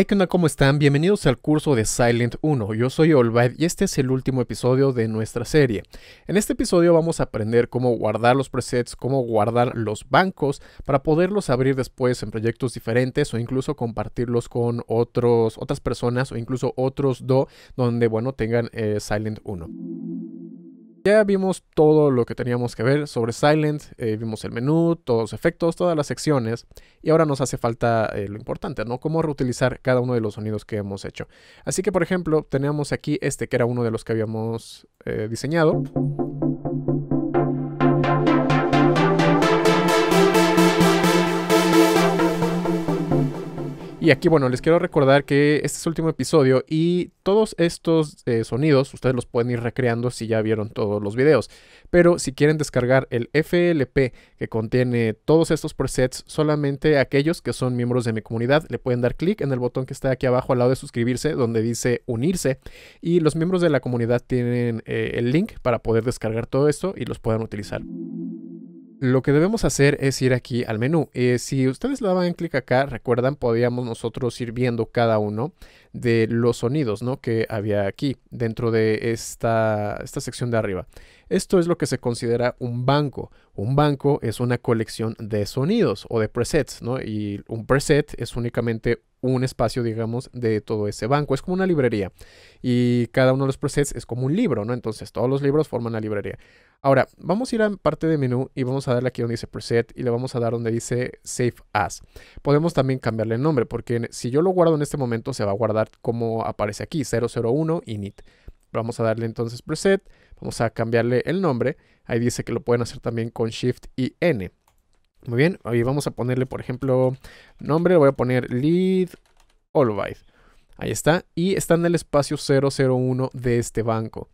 Hey, ¿qué onda? ¿Cómo están? Bienvenidos al curso de Silent 1. Yo soy Olvide y este es el último episodio de nuestra serie. En este episodio vamos a aprender cómo guardar los presets, cómo guardar los bancos para poderlos abrir después en proyectos diferentes o incluso compartirlos con otros, otras personas o incluso otros DO donde, bueno, tengan eh, Silent 1 ya vimos todo lo que teníamos que ver sobre Silent, eh, vimos el menú, todos los efectos, todas las secciones, y ahora nos hace falta eh, lo importante, ¿no? Cómo reutilizar cada uno de los sonidos que hemos hecho. Así que, por ejemplo, teníamos aquí este que era uno de los que habíamos eh, diseñado. Y aquí, bueno, les quiero recordar que este es el último episodio y todos estos eh, sonidos ustedes los pueden ir recreando si ya vieron todos los videos. Pero si quieren descargar el FLP que contiene todos estos presets, solamente aquellos que son miembros de mi comunidad le pueden dar clic en el botón que está aquí abajo al lado de suscribirse donde dice unirse. Y los miembros de la comunidad tienen eh, el link para poder descargar todo esto y los puedan utilizar lo que debemos hacer es ir aquí al menú. Eh, si ustedes le daban clic acá, recuerdan, podíamos nosotros ir viendo cada uno de los sonidos ¿no? que había aquí dentro de esta, esta sección de arriba. Esto es lo que se considera un banco. Un banco es una colección de sonidos o de presets, ¿no? Y un preset es únicamente un espacio, digamos, de todo ese banco. Es como una librería. Y cada uno de los presets es como un libro, ¿no? Entonces todos los libros forman la librería. Ahora, vamos a ir a parte de menú y vamos a darle aquí donde dice preset y le vamos a dar donde dice save as. Podemos también cambiarle el nombre porque si yo lo guardo en este momento se va a guardar como aparece aquí, 001 init. Vamos a darle entonces preset, vamos a cambiarle el nombre. Ahí dice que lo pueden hacer también con shift y n. Muy bien, ahí vamos a ponerle, por ejemplo, nombre, le voy a poner lead all byte. Ahí está, y está en el espacio 001 de este banco.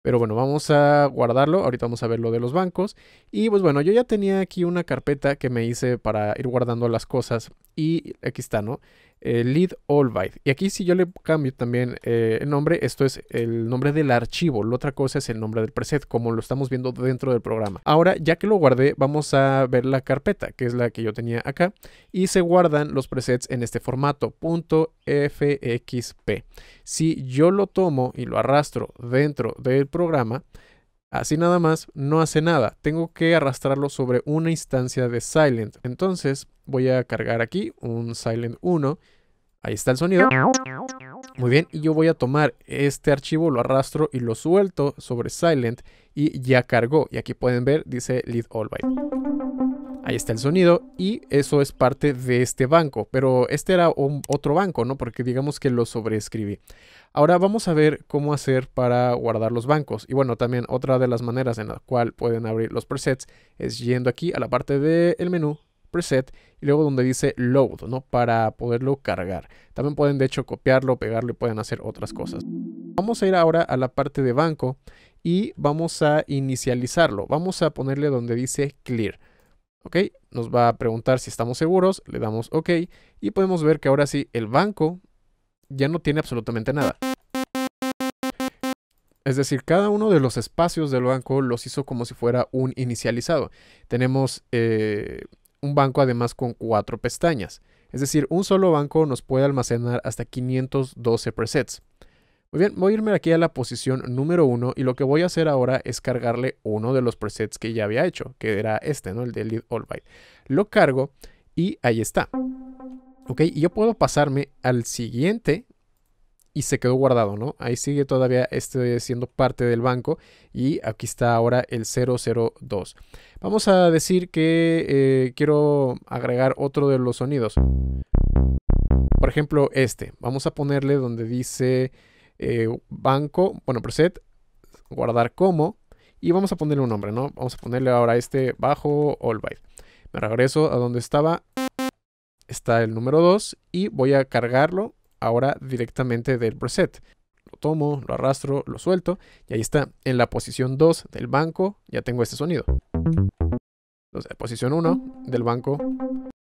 Pero bueno, vamos a guardarlo. Ahorita vamos a ver lo de los bancos. Y pues bueno, yo ya tenía aquí una carpeta que me hice para ir guardando las cosas. Y aquí está, ¿no? Eh, lead all byte Y aquí si yo le cambio también eh, el nombre, esto es el nombre del archivo. La otra cosa es el nombre del preset, como lo estamos viendo dentro del programa. Ahora, ya que lo guardé, vamos a ver la carpeta, que es la que yo tenía acá. Y se guardan los presets en este formato, .fxp. Si yo lo tomo y lo arrastro dentro del programa, Así nada más, no hace nada. Tengo que arrastrarlo sobre una instancia de Silent. Entonces voy a cargar aquí un Silent 1. Ahí está el sonido. Muy bien, y yo voy a tomar este archivo, lo arrastro y lo suelto sobre Silent y ya cargó. Y aquí pueden ver, dice Lead All By. Ahí está el sonido y eso es parte de este banco, pero este era otro banco, ¿no? Porque digamos que lo sobreescribí. Ahora vamos a ver cómo hacer para guardar los bancos. Y bueno, también otra de las maneras en la cual pueden abrir los presets es yendo aquí a la parte del menú preset y luego donde dice load, ¿no? Para poderlo cargar. También pueden de hecho copiarlo, pegarlo y pueden hacer otras cosas. Vamos a ir ahora a la parte de banco y vamos a inicializarlo. Vamos a ponerle donde dice clear. ¿Ok? Nos va a preguntar si estamos seguros, le damos OK y podemos ver que ahora sí el banco ya no tiene absolutamente nada. Es decir, cada uno de los espacios del banco los hizo como si fuera un inicializado. Tenemos eh, un banco además con cuatro pestañas. Es decir, un solo banco nos puede almacenar hasta 512 presets. Muy bien, voy a irme aquí a la posición número 1 y lo que voy a hacer ahora es cargarle uno de los presets que ya había hecho, que era este, ¿no? El de Lead All Byte. Lo cargo y ahí está. Ok, y yo puedo pasarme al siguiente y se quedó guardado, ¿no? Ahí sigue todavía este siendo parte del banco y aquí está ahora el 002. Vamos a decir que eh, quiero agregar otro de los sonidos. Por ejemplo, este. Vamos a ponerle donde dice... Eh, banco, bueno, preset, guardar como, y vamos a ponerle un nombre, ¿no? Vamos a ponerle ahora este bajo all byte. Me regreso a donde estaba, está el número 2 y voy a cargarlo ahora directamente del preset. Lo tomo, lo arrastro, lo suelto y ahí está en la posición 2 del banco, ya tengo este sonido. posición 1 del banco,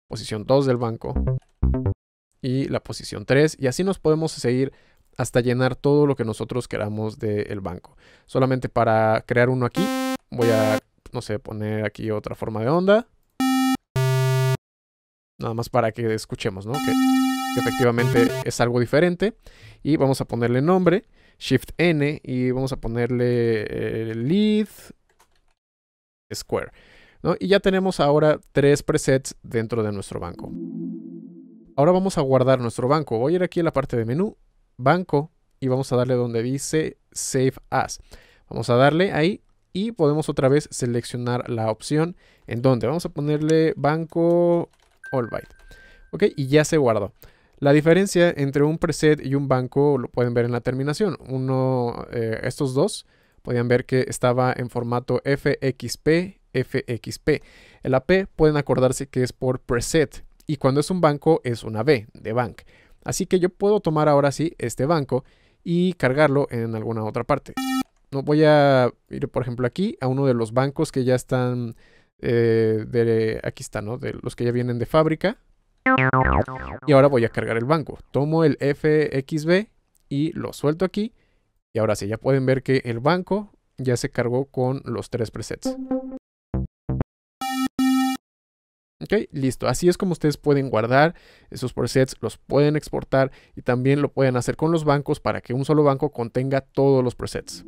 posición 2 del banco y la posición 3 y así nos podemos seguir hasta llenar todo lo que nosotros queramos del banco. Solamente para crear uno aquí, voy a, no sé, poner aquí otra forma de onda. Nada más para que escuchemos, ¿no? Que, efectivamente es algo diferente. Y vamos a ponerle nombre, Shift N, y vamos a ponerle eh, Lead Square. ¿no? Y ya tenemos ahora tres presets dentro de nuestro banco. Ahora vamos a guardar nuestro banco. Voy a ir aquí a la parte de menú banco y vamos a darle donde dice Save As. Vamos a darle ahí y podemos otra vez seleccionar la opción en donde vamos a ponerle banco All Byte. Ok, y ya se guardó. La diferencia entre un preset y un banco lo pueden ver en la terminación. Uno, eh, estos dos, podían ver que estaba en formato FXP, FXP. El AP pueden acordarse que es por preset y cuando es un banco es una B de bank. Así que yo puedo tomar ahora sí este banco y cargarlo en alguna otra parte. No voy a ir, por ejemplo, aquí a uno de los bancos que ya están eh, de aquí está, ¿no? De los que ya vienen de fábrica. Y ahora voy a cargar el banco. Tomo el FXB y lo suelto aquí. Y ahora sí, ya pueden ver que el banco ya se cargó con los tres presets. Ok, listo. Así es como ustedes pueden guardar esos presets, los pueden exportar y también lo pueden hacer con los bancos para que un solo banco contenga todos los presets.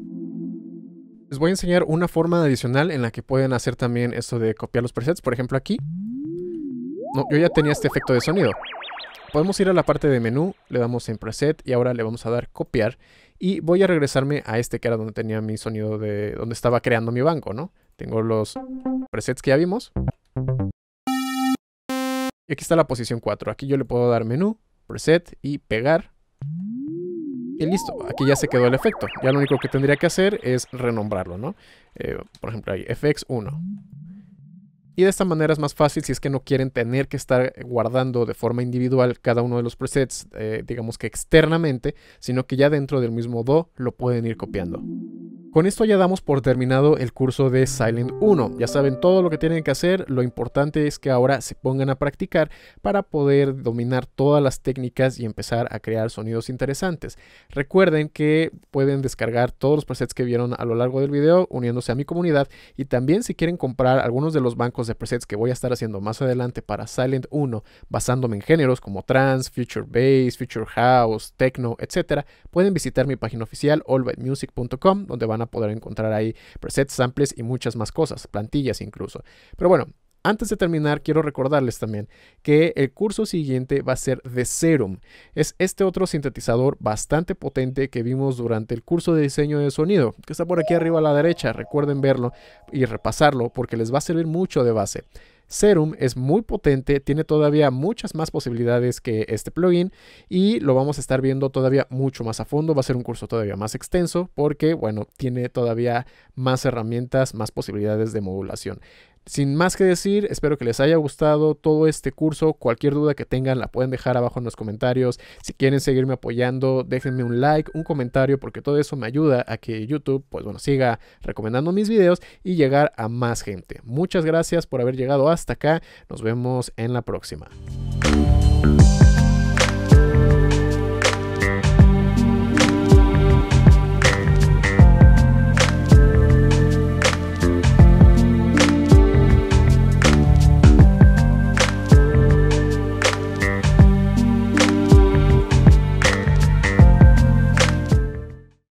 Les voy a enseñar una forma adicional en la que pueden hacer también esto de copiar los presets. Por ejemplo, aquí. No, yo ya tenía este efecto de sonido. Podemos ir a la parte de menú, le damos en preset y ahora le vamos a dar copiar y voy a regresarme a este que era donde tenía mi sonido de donde estaba creando mi banco, ¿no? Tengo los presets que ya vimos aquí está la posición 4. Aquí yo le puedo dar menú, preset y pegar. Y listo, aquí ya se quedó el efecto. Ya lo único que tendría que hacer es renombrarlo, ¿no? Eh, por ejemplo, ahí, FX1. Y de esta manera es más fácil si es que no quieren tener que estar guardando de forma individual cada uno de los presets, eh, digamos que externamente, sino que ya dentro del mismo DO lo pueden ir copiando. Con esto ya damos por terminado el curso de Silent 1. Ya saben todo lo que tienen que hacer, lo importante es que ahora se pongan a practicar para poder dominar todas las técnicas y empezar a crear sonidos interesantes. Recuerden que pueden descargar todos los presets que vieron a lo largo del video uniéndose a mi comunidad y también si quieren comprar algunos de los bancos de presets que voy a estar haciendo más adelante para Silent 1 basándome en géneros como trance, future bass, future house, techno, etc. pueden visitar mi página oficial allbetmusic.com donde van a a poder encontrar ahí presets, pues, samples y muchas más cosas, plantillas incluso. Pero bueno, antes de terminar, quiero recordarles también que el curso siguiente va a ser de Serum. Es este otro sintetizador bastante potente que vimos durante el curso de diseño de sonido, que está por aquí arriba a la derecha. Recuerden verlo y repasarlo porque les va a servir mucho de base. Serum es muy potente, tiene todavía muchas más posibilidades que este plugin y lo vamos a estar viendo todavía mucho más a fondo. Va a ser un curso todavía más extenso porque, bueno, tiene todavía más herramientas, más posibilidades de modulación. Sin más que decir, espero que les haya gustado todo este curso. Cualquier duda que tengan la pueden dejar abajo en los comentarios. Si quieren seguirme apoyando, déjenme un like, un comentario, porque todo eso me ayuda a que YouTube, pues bueno, siga recomendando mis videos y llegar a más gente. Muchas gracias por haber llegado hasta acá. Nos vemos en la próxima.